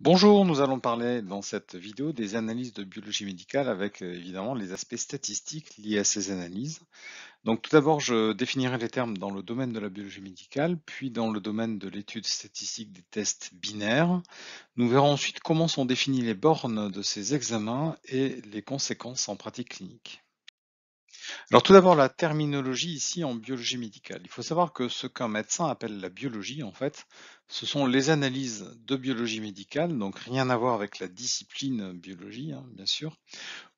Bonjour, nous allons parler dans cette vidéo des analyses de biologie médicale avec euh, évidemment les aspects statistiques liés à ces analyses. Donc tout d'abord, je définirai les termes dans le domaine de la biologie médicale, puis dans le domaine de l'étude statistique des tests binaires. Nous verrons ensuite comment sont définies les bornes de ces examens et les conséquences en pratique clinique. Alors tout d'abord, la terminologie ici en biologie médicale. Il faut savoir que ce qu'un médecin appelle la biologie, en fait, ce sont les analyses de biologie médicale, donc rien à voir avec la discipline biologie, hein, bien sûr,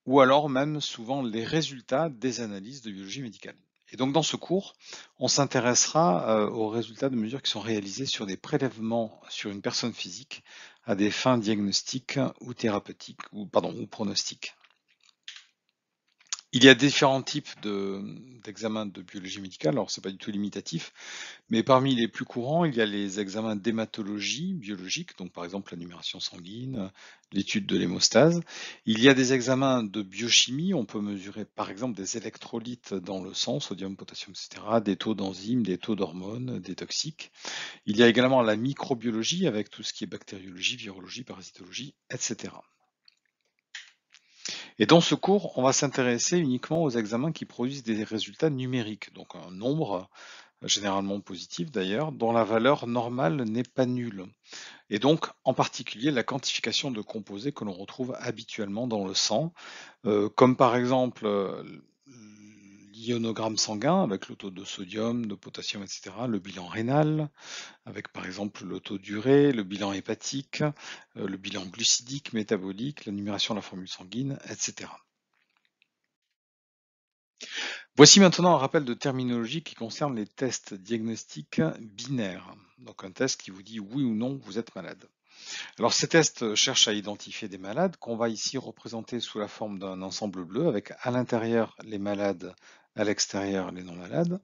ou alors même souvent les résultats des analyses de biologie médicale. Et donc dans ce cours, on s'intéressera euh, aux résultats de mesures qui sont réalisées sur des prélèvements sur une personne physique à des fins diagnostiques ou thérapeutiques, ou pardon, ou pronostiques, il y a différents types d'examens de, biologie médicale, alors c'est pas du tout limitatif, mais parmi les plus courants, il y a les examens d'hématologie biologique, donc par exemple la numération sanguine, l'étude de l'hémostase. Il y a des examens de biochimie, on peut mesurer par exemple des électrolytes dans le sang, sodium, potassium, etc., des taux d'enzymes, des taux d'hormones, des toxiques. Il y a également la microbiologie avec tout ce qui est bactériologie, virologie, parasitologie, etc. Et dans ce cours, on va s'intéresser uniquement aux examens qui produisent des résultats numériques, donc un nombre, euh, généralement positif d'ailleurs, dont la valeur normale n'est pas nulle. Et donc, en particulier, la quantification de composés que l'on retrouve habituellement dans le sang, euh, comme par exemple euh, l'ionogramme sanguin avec le taux de sodium, de potassium, etc., le bilan rénal avec par exemple le taux d'urée, le bilan hépatique, euh, le bilan glucidique, métabolique, la numération de la formule sanguine, etc. Voici maintenant un rappel de terminologie qui concerne les tests diagnostiques binaires. Donc un test qui vous dit oui ou non vous êtes malade. Alors ces tests cherchent à identifier des malades qu'on va ici représenter sous la forme d'un ensemble bleu avec à l'intérieur les malades à l'extérieur les non-malades.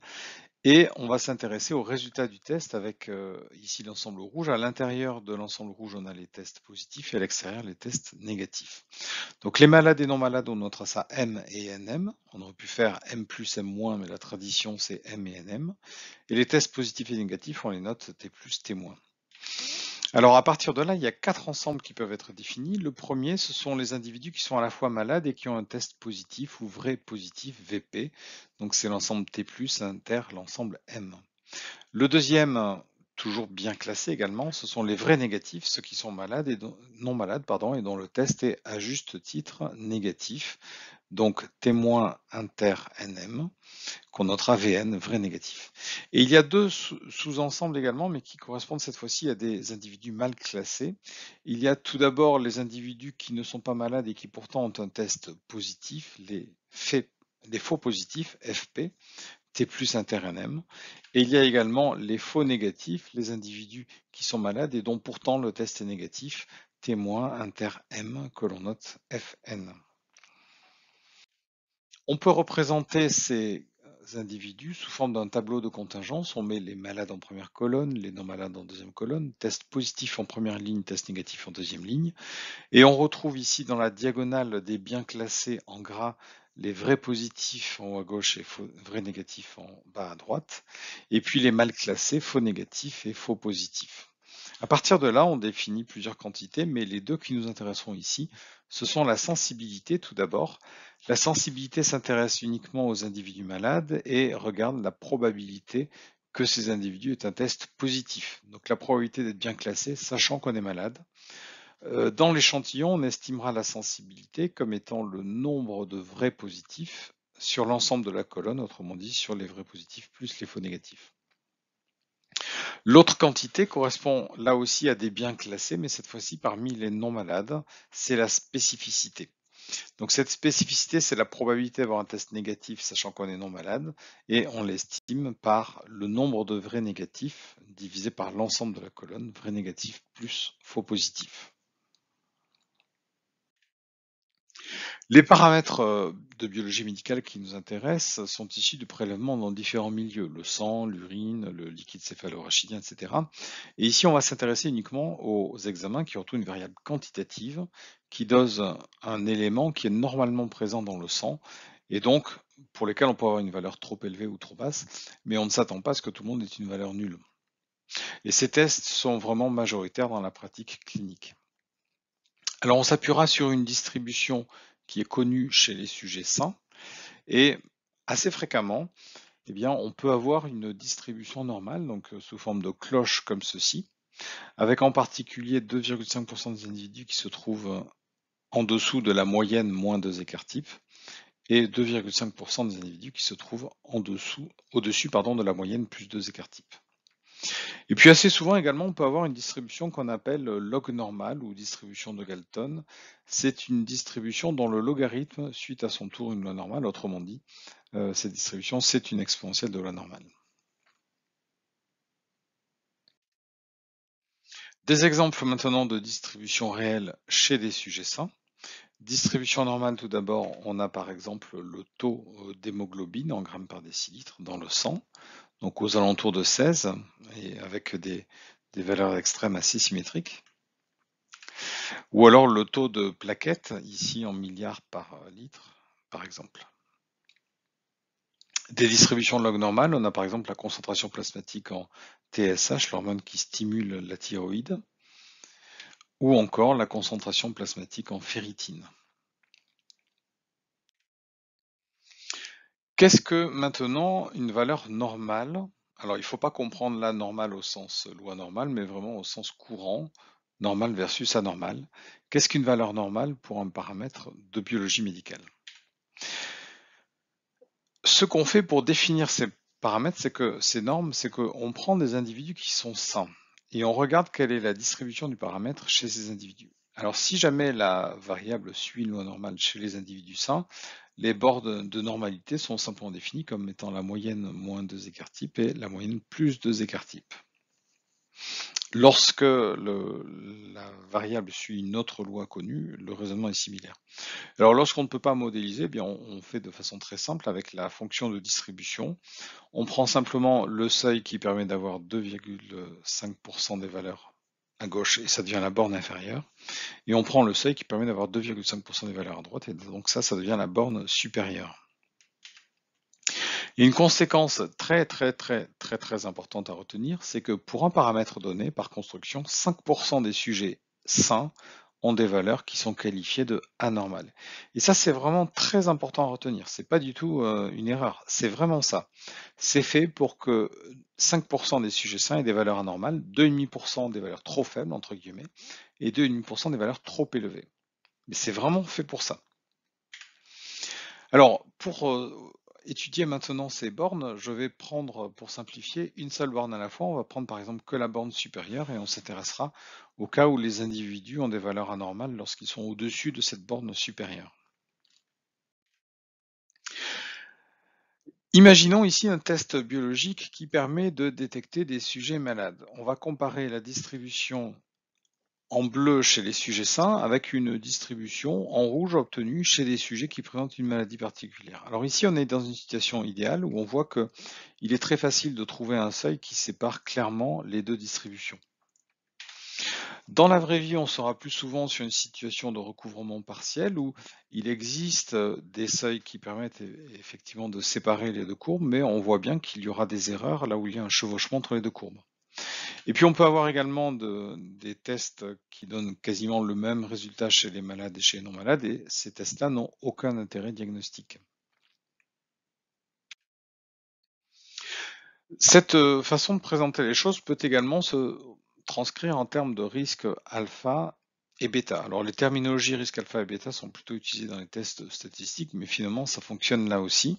Et on va s'intéresser aux résultats du test avec euh, ici l'ensemble rouge. À l'intérieur de l'ensemble rouge, on a les tests positifs et à l'extérieur, les tests négatifs. Donc les malades et non malades, on notera ça M et NM. On aurait pu faire M plus, M moins, mais la tradition c'est M et NM. Et les tests positifs et négatifs, on les note T plus, T alors à partir de là, il y a quatre ensembles qui peuvent être définis. Le premier, ce sont les individus qui sont à la fois malades et qui ont un test positif ou vrai positif VP. Donc c'est l'ensemble T+, inter l'ensemble M. Le deuxième, toujours bien classés également, ce sont les vrais négatifs, ceux qui sont malades et non malades, pardon, et dont le test est à juste titre négatif. Donc témoin inter-NM, qu'on notera VN, vrai négatif. Et il y a deux sous-ensembles également, mais qui correspondent cette fois-ci à des individus mal classés. Il y a tout d'abord les individus qui ne sont pas malades et qui pourtant ont un test positif, les faits faux positifs, FP, T plus inter-NM, Et il y a également les faux négatifs, les individus qui sont malades et dont pourtant le test est négatif, inter-M, que l'on note Fn. On peut représenter ces individus sous forme d'un tableau de contingence. On met les malades en première colonne, les non-malades en deuxième colonne, test positif en première ligne, test négatif en deuxième ligne. Et on retrouve ici dans la diagonale des biens classés en gras les vrais positifs en haut à gauche et faux, vrais négatifs en bas à droite, et puis les mal classés, faux négatifs et faux positifs. À partir de là, on définit plusieurs quantités, mais les deux qui nous intéresseront ici, ce sont la sensibilité tout d'abord. La sensibilité s'intéresse uniquement aux individus malades et regarde la probabilité que ces individus aient un test positif. Donc la probabilité d'être bien classé, sachant qu'on est malade. Euh, dans l'échantillon, on estimera la sensibilité comme étant le nombre de vrais positifs sur l'ensemble de la colonne, autrement dit sur les vrais positifs plus les faux négatifs. L'autre quantité correspond là aussi à des biens classés, mais cette fois-ci parmi les non malades, c'est la spécificité. Donc cette spécificité, c'est la probabilité d'avoir un test négatif sachant qu'on est non malade, et on l'estime par le nombre de vrais négatifs divisé par l'ensemble de la colonne, vrais négatifs plus faux positifs. Les paramètres euh, de biologie médicale qui nous intéressent sont issus de prélèvements dans différents milieux, le sang, l'urine, le liquide céphalorachidien, etc. Et ici, on va s'intéresser uniquement aux examens qui ont une variable quantitative qui dose un élément qui est normalement présent dans le sang et donc pour lesquels on peut avoir une valeur trop élevée ou trop basse, mais on ne s'attend pas à ce que tout le monde ait une valeur nulle. Et ces tests sont vraiment majoritaires dans la pratique clinique. Alors on s'appuiera sur une distribution qui est connu chez les sujets sains. Et assez fréquemment, eh bien, on peut avoir une distribution normale, donc euh, sous forme de cloche comme ceci, avec en particulier 2,5% des individus qui se trouvent euh, en dessous de la moyenne moins deux écarts types et 2,5% des individus qui se trouvent en dessous, au-dessus pardon, de la moyenne plus deux écarts types. Et puis assez souvent également, on peut avoir une distribution qu'on appelle euh, log normale ou distribution de Galton. C'est une distribution dont le logarithme suite à son tour une loi normale, autrement dit, euh, cette distribution, c'est une exponentielle de loi normale. Des exemples maintenant de distribution réelle chez des sujets sains. Distribution normale, tout d'abord, on a par exemple le taux euh, d'hémoglobine en grammes par décilitre dans le sang donc aux alentours de 16, et avec des, valeurs extrêmes assez symétriques. Ou alors le taux de plaquettes, ici en milliards par litre, par exemple. Des distributions de log normales, on a par exemple la concentration plasmatique en TSH, l'hormone qui stimule la thyroïde, ou encore la concentration plasmatique en ferritine. Qu'est-ce que maintenant une valeur normale Alors il ne faut pas comprendre la normale au sens loi normale, mais vraiment au sens courant, normale versus anormal. Qu'est-ce qu'une valeur normale pour un paramètre de biologie médicale Ce qu'on fait pour définir ces paramètres, c'est que ces normes, c'est qu'on prend des individus qui sont sains et on regarde quelle est la distribution du paramètre chez ces individus. Alors si jamais la variable suit une loi normale chez les individus sains, les bords de, normalité sont simplement définis comme étant la moyenne moins deux écarts types et la moyenne plus deux écarts types. Lorsque la variable suit une autre loi connue, le raisonnement est similaire. Alors lorsqu'on ne peut pas modéliser, eh bien on, on, fait de façon très simple avec la fonction de distribution. On prend simplement le seuil qui permet d'avoir 2,5% des valeurs gauche et ça devient la borne inférieure. Et on prend le seuil qui permet d'avoir 2,5% des valeurs à droite et donc ça, ça devient la borne supérieure. une conséquence très très très très très importante à retenir, c'est que pour un paramètre donné, par construction, 5% des sujets sains ont des valeurs qui sont qualifiées de anormales. Et ça, c'est vraiment très important à retenir. C'est pas du tout euh, une erreur. C'est vraiment ça. C'est fait pour que 5% des sujets sains aient des valeurs anormales, 2,5% des valeurs trop faibles, entre guillemets, et 2,5% des valeurs trop élevées. Mais c'est vraiment fait pour ça. Alors, pour euh, étudier maintenant ces bornes, je vais prendre, pour simplifier, une seule borne à la fois. On va prendre par exemple que la borne supérieure et on s'intéressera au cas où les individus ont des valeurs anormales lorsqu'ils sont au-dessus de cette borne supérieure. Imaginons ici un test biologique qui permet de détecter des sujets malades. On va comparer la distribution en bleu chez les sujets sains avec une distribution en rouge obtenue chez des sujets qui présentent une maladie particulière. Alors ici, on est dans une situation idéale où on voit que il est très facile de trouver un seuil qui sépare clairement les deux distributions. Dans la vraie vie, on sera plus souvent sur une situation de recouvrement partiel où il existe des seuils qui permettent e-, effectivement de séparer les deux courbes, mais on voit bien qu'il y aura des erreurs là où il y a un chevauchement entre les deux courbes. Et puis on peut avoir également des tests qui donnent quasiment le même résultat chez les malades et chez les non-malades, et ces tests-là n'ont aucun intérêt diagnostique. Cette euh, façon de présenter les choses peut également se transcrire en termes de risque alpha et bêta. Alors les terminologies risque alpha et bêta sont plutôt utilisées dans les tests statistiques, mais finalement ça fonctionne là aussi.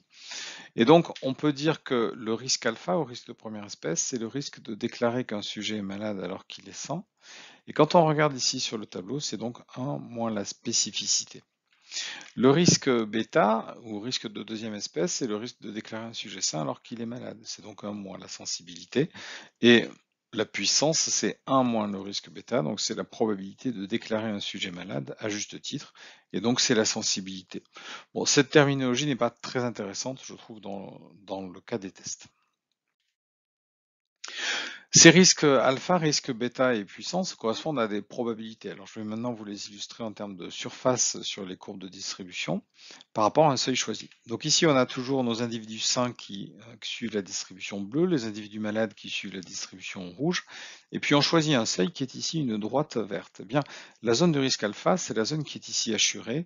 Et donc on peut dire que le risque alpha ou risque de première espèce, c'est le risque de déclarer qu'un sujet est malade alors qu'il est sain. Et quand on regarde ici sur le tableau, c'est donc 1 moins la spécificité. Le risque bêta ou risque de deuxième espèce, c'est le risque de déclarer un sujet sain alors qu'il est malade. C'est donc 1 moins la sensibilité. Et la puissance, c'est 1 moins le risque bêta, donc c'est la probabilité de déclarer un sujet malade à juste titre, et donc c'est la sensibilité. Bon, cette terminologie n'est pas très intéressante, je trouve, dans, dans le cas des tests. Ces risques alpha, risque bêta et puissance correspondent à des probabilités. Alors je vais maintenant vous les illustrer en termes de surface sur les courbes de distribution par rapport à un seuil choisi. Donc ici on a toujours nos individus sains euh, qui, suivent la distribution bleue, les individus malades qui suivent la distribution rouge, et puis on choisit un seuil qui est ici une droite verte. Eh bien, la zone de risque alpha, c'est la zone qui est ici assurée,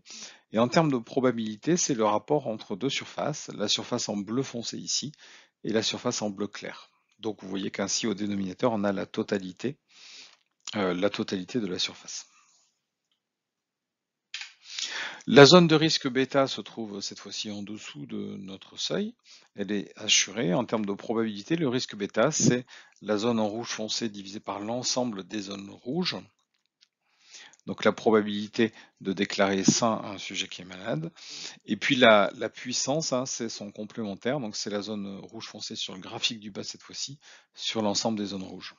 et en termes de probabilité, c'est le rapport entre deux surfaces, la surface en bleu foncé ici et la surface en bleu clair. Donc vous voyez qu'ainsi au dénominateur, on a la totalité, euh, la totalité de la surface. La zone de risque bêta se trouve cette fois-ci en dessous de notre seuil. Elle est assurée. En termes de probabilité, le risque bêta, c'est la zone en rouge foncé divisée par l'ensemble des zones rouges donc la probabilité de déclarer sain un sujet qui est malade. Et puis la, puissance, hein, c'est son complémentaire, donc c'est la zone rouge foncée sur le graphique du bas cette fois-ci, sur l'ensemble des zones rouges.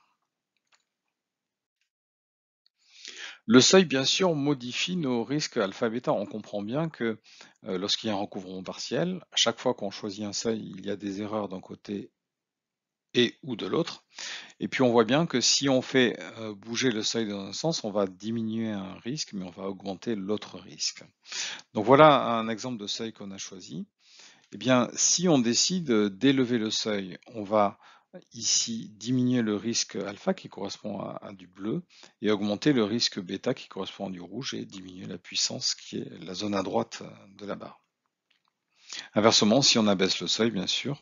Le seuil, bien sûr, modifie nos risques alpha On comprend bien que euh, lorsqu'il y a un recouvrement partiel, à chaque fois qu'on choisit un seuil, il y a des erreurs d'un côté et ou de l'autre. Et puis on voit bien que si on fait euh, bouger le seuil dans un sens, on va diminuer un risque, mais on va augmenter l'autre risque. Donc voilà un exemple de seuil qu'on a choisi. et eh bien, si on décide d'élever le seuil, on va ici diminuer le risque alpha qui correspond à, à, du bleu et augmenter le risque bêta qui correspond à du rouge et diminuer la puissance qui est la zone à droite de la barre. Inversement, si on abaisse le seuil, bien sûr,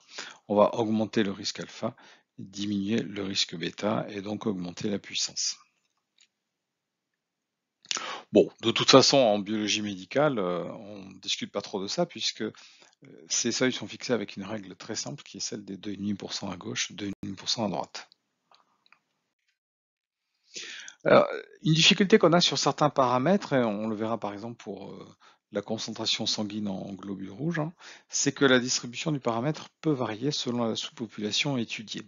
on va augmenter le risque alpha, diminuer le risque bêta et donc augmenter la puissance. Bon, de toute façon, en biologie médicale, euh, on ne discute pas trop de ça puisque euh, ces seuils sont fixés avec une règle très simple qui est celle des 2,5% à gauche, 2,5% à droite. une difficulté qu'on a sur certains paramètres, et on le verra par exemple pour euh, la concentration sanguine en globules rouges, hein, c'est que la distribution du paramètre peut varier selon la sous-population étudiée.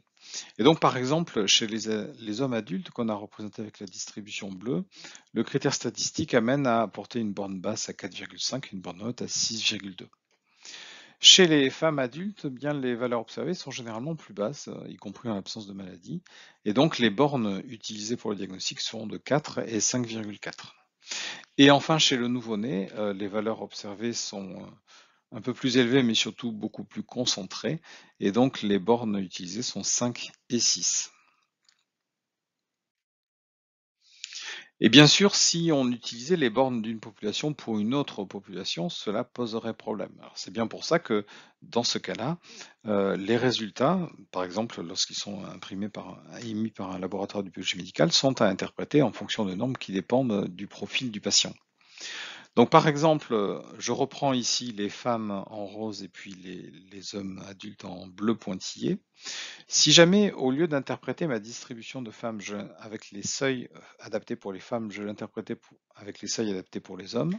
Et donc, par exemple, chez les, hommes adultes qu'on a représentés avec la distribution bleue, le critère statistique amène à apporter une borne basse à 4,5 et une borne haute à 6,2. Chez les femmes adultes, eh bien les valeurs observées sont généralement plus basses, euh, y compris en l'absence de maladie, et donc les bornes utilisées pour le diagnostic seront de 4 et 5,4. Et enfin, chez le nouveau-né, euh, les valeurs observées sont euh, un peu plus élevées, mais surtout beaucoup plus concentrées. Et donc, les bornes utilisées sont 5 et 6. Et bien sûr, si on utilisait les bornes d'une population pour une autre population, cela poserait problème. C'est bien pour ça que dans ce cas-là, euh, les résultats, par exemple lorsqu'ils sont imprimés par, émis par un laboratoire du biologie médical, sont à interpréter en fonction de normes qui dépendent du profil du patient. Donc par exemple, je reprends ici les femmes en rose et puis les, hommes adultes en bleu pointillé. Si jamais, au lieu d'interpréter ma distribution de femmes avec les seuils euh, adaptés pour les femmes, je l'interprétais avec les seuils adaptés pour les hommes.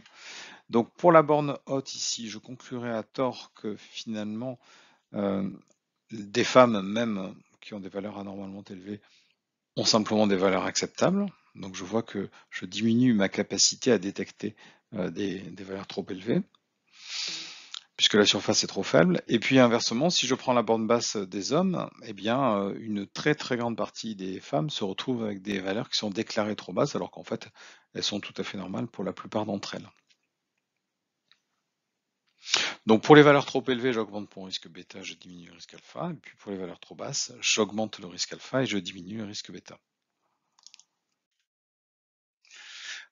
Donc pour la borne haute ici, je conclurai à tort que finalement, euh, des femmes même qui ont des valeurs anormalement élevées ont simplement des valeurs acceptables. Donc je vois que je diminue ma capacité à détecter euh, des, valeurs trop élevées, puisque la surface est trop faible. Et puis inversement, si je prends la borne basse des hommes, eh bien, euh, une très très grande partie des femmes se retrouvent avec des valeurs qui sont déclarées trop basses, alors qu'en fait, elles sont tout à fait normales pour la plupart d'entre elles. Donc pour les valeurs trop élevées, j'augmente mon risque bêta, je diminue le risque alpha. Et puis pour les valeurs trop basses, j'augmente le risque alpha et je diminue le risque bêta.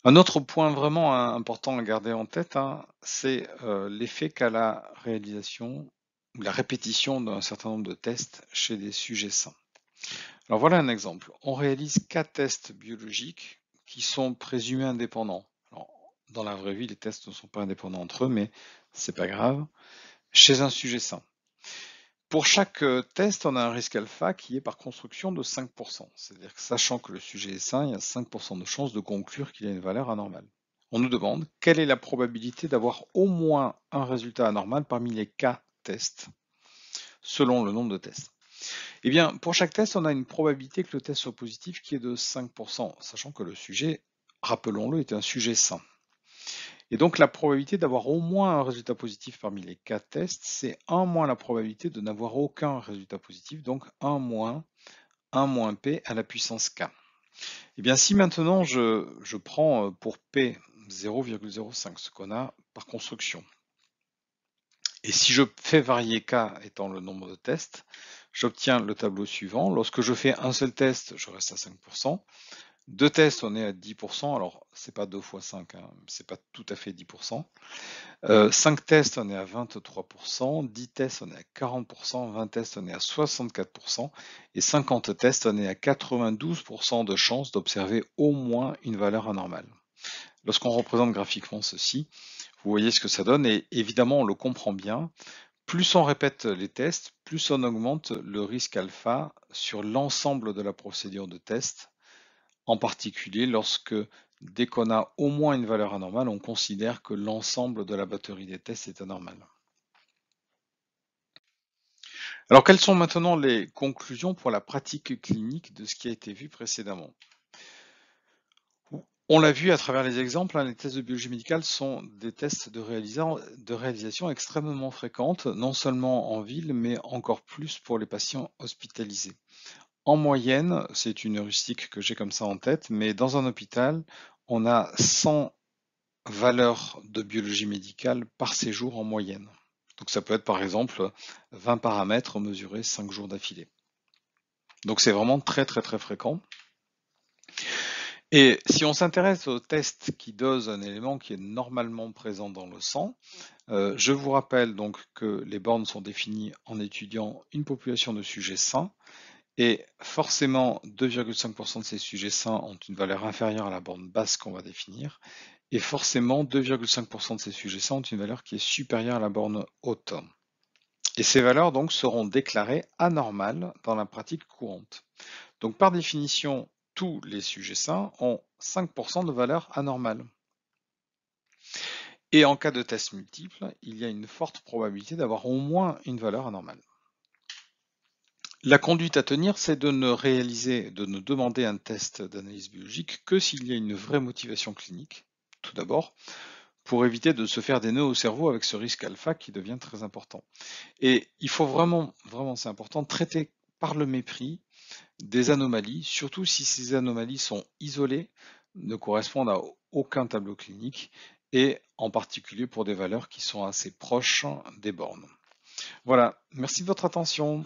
Un autre point vraiment important à garder en tête, hein, c'est euh, l'effet qu'a la réalisation ou la répétition d'un certain nombre de tests chez des sujets sains. Alors voilà un exemple. On réalise quatre tests biologiques qui sont présumés indépendants. dans la vraie vie, les tests ne sont pas indépendants entre eux, mais c'est pas grave. Chez un sujet sain. Pour chaque euh, test, on a un risque alpha qui est par construction de 5%. C'est-à-dire que sachant que le sujet est sain, il y a 5% de chances de conclure qu'il a une valeur anormale. On nous demande quelle est la probabilité d'avoir au moins un résultat anormal parmi les cas tests, selon le nombre de tests. Eh bien, pour chaque test, on a une probabilité que le test soit positif qui est de 5%, sachant que le sujet, rappelons-le, est un sujet sain. Et donc la probabilité d'avoir au moins un résultat positif parmi les quatre tests, c'est 1 moins la probabilité de n'avoir aucun résultat positif, donc 1 moins 1 moins P à la puissance K. Et eh bien si maintenant je, je prends euh, pour P 0,05, ce qu'on a par construction, et si je fais varier K étant le nombre de tests, j'obtiens le tableau suivant. Lorsque je fais un seul test, je reste à 5%. Deux tests, on est à 10%. Alors, c'est pas 2 fois 5, ce hein. c'est pas tout à fait 10%. 5 euh, tests, on est à 23%. 10 tests, on est à 40%. 20 tests, on est à 64%. Et 50 tests, on est à 92% de chance d'observer au moins une valeur anormale. Lorsqu'on représente graphiquement ceci, vous voyez ce que ça donne. Et évidemment, on le comprend bien. Plus on répète les tests, plus on augmente le risque alpha sur l'ensemble de la procédure de test en particulier lorsque, dès qu'on a au moins une valeur anormale, on considère que l'ensemble de la batterie des tests est anormal. Alors quelles sont maintenant les conclusions pour la pratique clinique de ce qui a été vu précédemment on l'a vu à travers les exemples, hein, les tests de biologie médicale sont des tests de, de, réalisation extrêmement fréquentes, non seulement en ville, mais encore plus pour les patients hospitalisés. En moyenne, c'est une heuristique que j'ai comme ça en tête, mais dans un hôpital, on a 100 valeurs de biologie médicale par séjour en moyenne. Donc ça peut être par exemple 20 paramètres mesurés 5 jours d'affilée. Donc c'est vraiment très très très fréquent. Et si on s'intéresse au test qui dose un élément qui est normalement présent dans le sang, euh, je vous rappelle donc que les bornes sont définies en étudiant une population de sujets sains et forcément, 2,5% de ces sujets sains ont une valeur inférieure à la borne basse qu'on va définir. Et forcément, 2,5% de ces sujets sains ont une valeur qui est supérieure à la borne haute. Et ces valeurs donc seront déclarées anormales dans la pratique courante. Donc par définition, tous les sujets sains ont 5% de valeur anormale. Et en cas de test multiple, il y a une forte probabilité d'avoir au moins une valeur anormale. La conduite à tenir, c'est de ne réaliser, de ne demander un test d'analyse biologique que s'il y a une vraie motivation clinique, tout d'abord, pour éviter de se faire des nœuds au cerveau avec ce risque alpha qui devient très important. Et il faut vraiment, vraiment c'est important, traiter par le mépris des anomalies, surtout si ces anomalies sont isolées, ne correspondent à aucun tableau clinique, et en particulier pour des valeurs qui sont assez proches des bornes. Voilà, merci de votre attention.